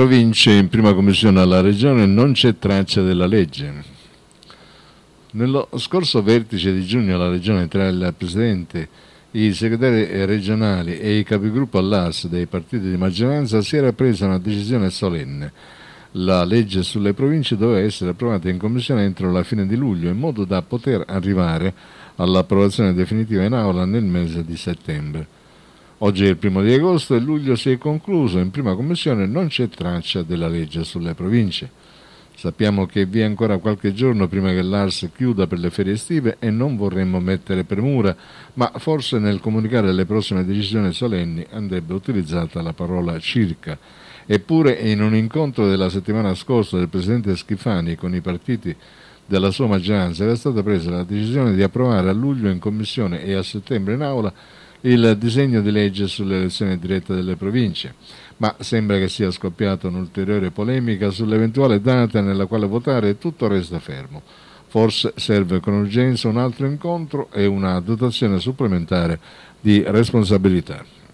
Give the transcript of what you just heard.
province in prima commissione alla regione non c'è traccia della legge. Nello scorso vertice di giugno alla regione tra il Presidente, i segretari regionali e i capigruppo all'AS dei partiti di maggioranza si era presa una decisione solenne. La legge sulle province doveva essere approvata in commissione entro la fine di luglio in modo da poter arrivare all'approvazione definitiva in aula nel mese di settembre. Oggi è il primo di agosto e luglio si è concluso. In prima commissione non c'è traccia della legge sulle province. Sappiamo che vi è ancora qualche giorno prima che l'ARS chiuda per le ferie estive e non vorremmo mettere premura, ma forse nel comunicare le prossime decisioni solenni andrebbe utilizzata la parola circa. Eppure in un incontro della settimana scorsa del Presidente Schifani con i partiti della sua maggioranza era stata presa la decisione di approvare a luglio in Commissione e a settembre in Aula il disegno di legge sull'elezione diretta delle province, ma sembra che sia scoppiata un'ulteriore polemica sull'eventuale data nella quale votare e tutto resta fermo. Forse serve con urgenza un altro incontro e una dotazione supplementare di responsabilità.